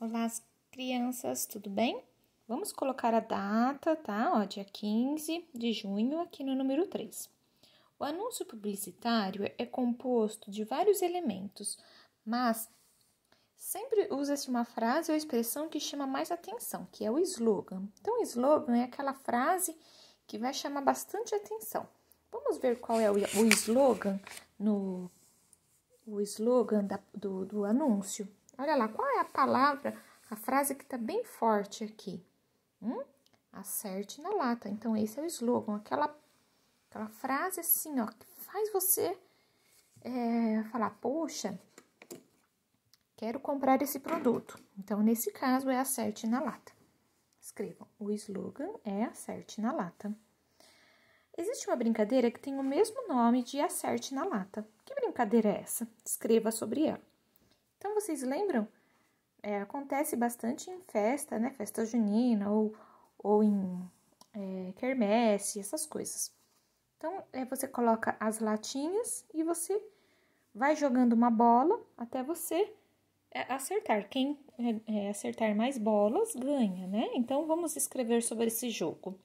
Olá, crianças, tudo bem? Vamos colocar a data, tá? Ó, dia 15 de junho, aqui no número 3. O anúncio publicitário é composto de vários elementos, mas sempre usa-se uma frase ou expressão que chama mais atenção, que é o slogan. Então, o slogan é aquela frase que vai chamar bastante atenção. Vamos ver qual é o, slogan no o slogan da, do, do anúncio. Olha lá, qual é a palavra, a frase que está bem forte aqui? Hum? Acerte na lata. Então, esse é o slogan, aquela, aquela frase assim, ó, que faz você é, falar, poxa, quero comprar esse produto. Então, nesse caso, é acerte na lata. Escrevam, o slogan é acerte na lata. Existe uma brincadeira que tem o mesmo nome de acerte na lata. Que brincadeira é essa? Escreva sobre ela. Então vocês lembram? É, acontece bastante em festa, né? Festa junina ou, ou em é, quermesse, essas coisas. Então é, você coloca as latinhas e você vai jogando uma bola até você é, acertar. Quem é, é, acertar mais bolas ganha, né? Então vamos escrever sobre esse jogo.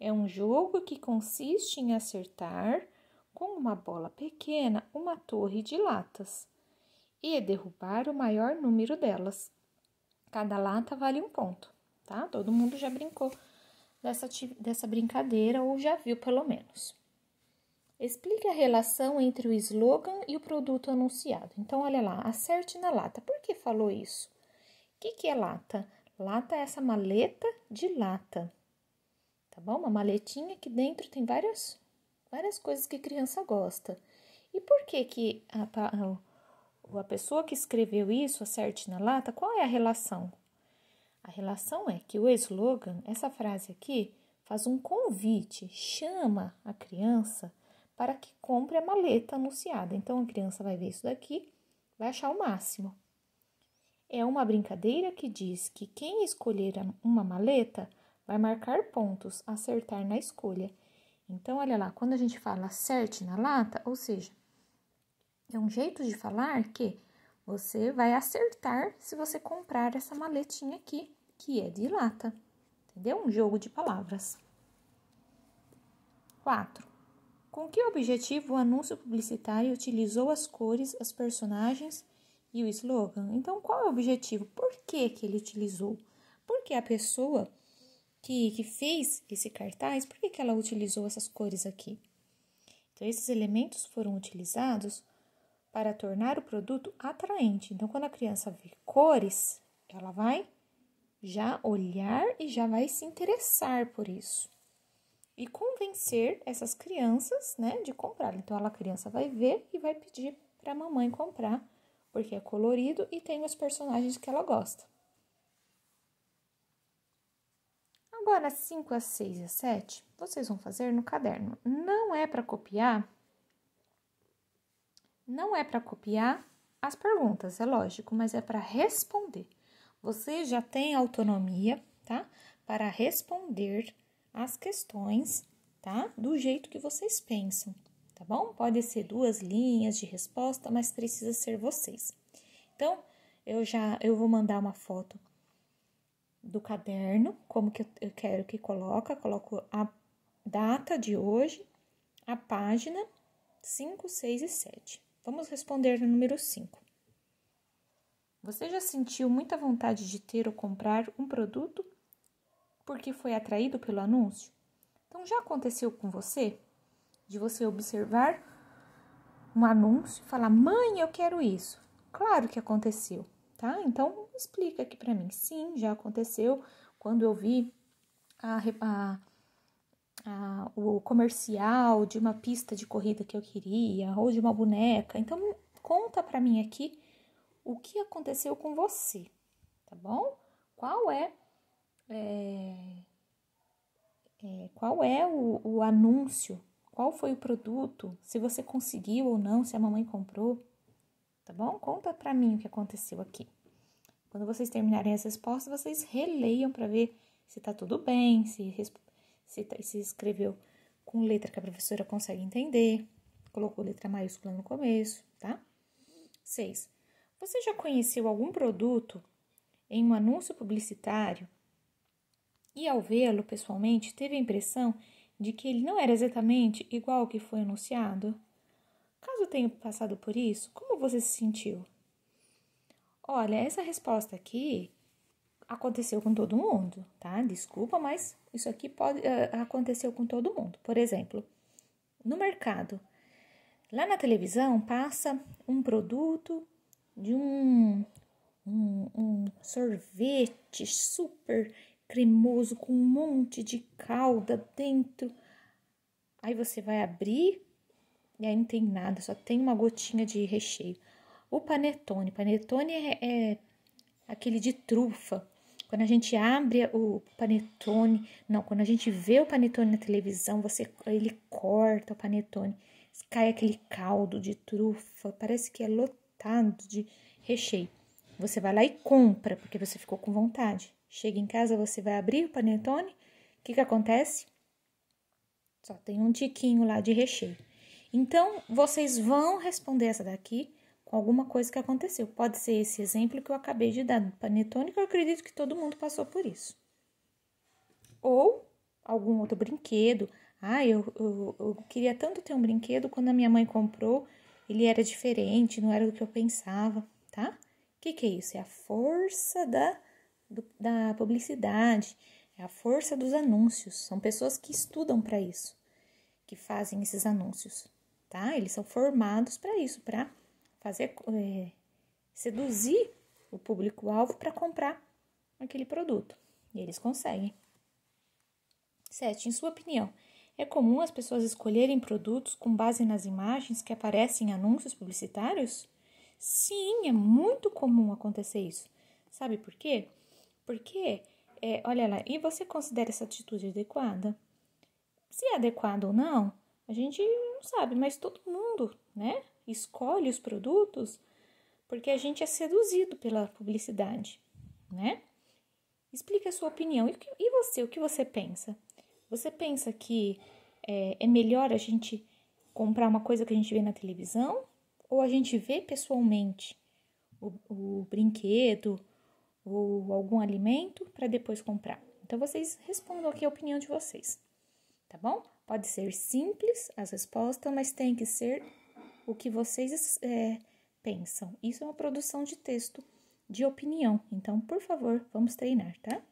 É um jogo que consiste em acertar com uma bola pequena uma torre de latas e é derrubar o maior número delas. Cada lata vale um ponto, tá? Todo mundo já brincou dessa, dessa brincadeira ou já viu pelo menos. Explique a relação entre o slogan e o produto anunciado. Então, olha lá, acerte na lata. Por que falou isso? O que, que é lata? Lata é essa maleta de lata, tá bom? Uma maletinha que dentro tem várias, várias coisas que criança gosta. E por que que a, a a pessoa que escreveu isso acerte na lata, qual é a relação? A relação é que o slogan, essa frase aqui, faz um convite, chama a criança para que compre a maleta anunciada. Então a criança vai ver isso daqui, vai achar o máximo. É uma brincadeira que diz que quem escolher uma maleta vai marcar pontos, acertar na escolha. Então, olha lá, quando a gente fala acerte na lata, ou seja, é um jeito de falar que você vai acertar se você comprar essa maletinha aqui, que é de lata. Entendeu? Um jogo de palavras. 4. Com que objetivo o anúncio publicitário utilizou as cores, as personagens e o slogan? Então, qual é o objetivo? Por que, que ele utilizou? Porque a pessoa que, que fez esse cartaz, por que, que ela utilizou essas cores aqui? Então, esses elementos foram utilizados para tornar o produto atraente. Então, quando a criança vê cores, ela vai já olhar e já vai se interessar por isso. E convencer essas crianças, né, de comprar. Então, ela, a criança vai ver e vai pedir para a mamãe comprar, porque é colorido e tem os personagens que ela gosta. Agora, 5, a 6 e a 7, vocês vão fazer no caderno. Não é para copiar não é para copiar as perguntas, é lógico, mas é para responder. Você já tem autonomia, tá? Para responder as questões, tá? Do jeito que vocês pensam, tá bom? Pode ser duas linhas de resposta, mas precisa ser vocês. Então, eu já eu vou mandar uma foto do caderno, como que eu quero que coloca, coloco a data de hoje, a página 5, 6 e 7. Vamos responder no número 5. Você já sentiu muita vontade de ter ou comprar um produto porque foi atraído pelo anúncio? Então já aconteceu com você? De você observar um anúncio e falar: "Mãe, eu quero isso". Claro que aconteceu, tá? Então explica aqui para mim. Sim, já aconteceu quando eu vi a, a o comercial de uma pista de corrida que eu queria ou de uma boneca. Então, conta para mim aqui o que aconteceu com você, tá bom? Qual é, é, é qual é o, o anúncio? Qual foi o produto? Se você conseguiu ou não? Se a mamãe comprou? tá bom? Conta para mim o que aconteceu aqui. Quando vocês terminarem as respostas, vocês releiam para ver se tá tudo bem, se se, se escreveu com letra que a professora consegue entender, colocou letra maiúscula no começo, tá? 6. Você já conheceu algum produto em um anúncio publicitário e, ao vê-lo pessoalmente, teve a impressão de que ele não era exatamente igual ao que foi anunciado? Caso tenha passado por isso, como você se sentiu? Olha, essa resposta aqui aconteceu com todo mundo, tá? Desculpa, mas isso aqui pode uh, aconteceu com todo mundo. Por exemplo, no mercado, lá na televisão passa um produto de um, um, um sorvete super cremoso com um monte de calda dentro. Aí você vai abrir e aí não tem nada, só tem uma gotinha de recheio. O panetone, panetone é, é aquele de trufa, quando a gente abre o panetone, não, quando a gente vê o panetone na televisão, você ele corta o panetone, cai aquele caldo de trufa, parece que é lotado de recheio. Você vai lá e compra, porque você ficou com vontade. Chega em casa, você vai abrir o panetone, o que, que acontece? Só tem um tiquinho lá de recheio. Então, vocês vão responder essa daqui com alguma coisa que aconteceu. Pode ser esse exemplo que eu acabei de dar no panetone, que eu acredito que todo mundo passou por isso. Ou algum outro brinquedo. Ah, eu, eu, eu queria tanto ter um brinquedo, quando a minha mãe comprou, ele era diferente, não era do que eu pensava, tá? O que, que é isso? É a força da, do, da publicidade, é a força dos anúncios. São pessoas que estudam para isso, que fazem esses anúncios, tá? Eles são formados para isso, para fazer é, seduzir o público-alvo para comprar aquele produto. E eles conseguem. 7. Em sua opinião, é comum as pessoas escolherem produtos com base nas imagens que aparecem em anúncios publicitários? Sim, é muito comum acontecer isso. Sabe por quê? Porque, é, olha lá, e você considera essa atitude adequada? Se é adequada ou não, a gente não sabe, mas todo mundo, né? escolhe os produtos, porque a gente é seduzido pela publicidade, né? Explique a sua opinião. E, você, o que você pensa? Você pensa que é, é melhor a gente comprar uma coisa que a gente vê na televisão ou a gente vê pessoalmente o, o brinquedo ou algum alimento para depois comprar? Então vocês respondam aqui a opinião de vocês, tá bom? Pode ser simples as respostas, mas tem que ser o que vocês é, pensam. Isso é uma produção de texto de opinião. Então, por favor, vamos treinar, tá?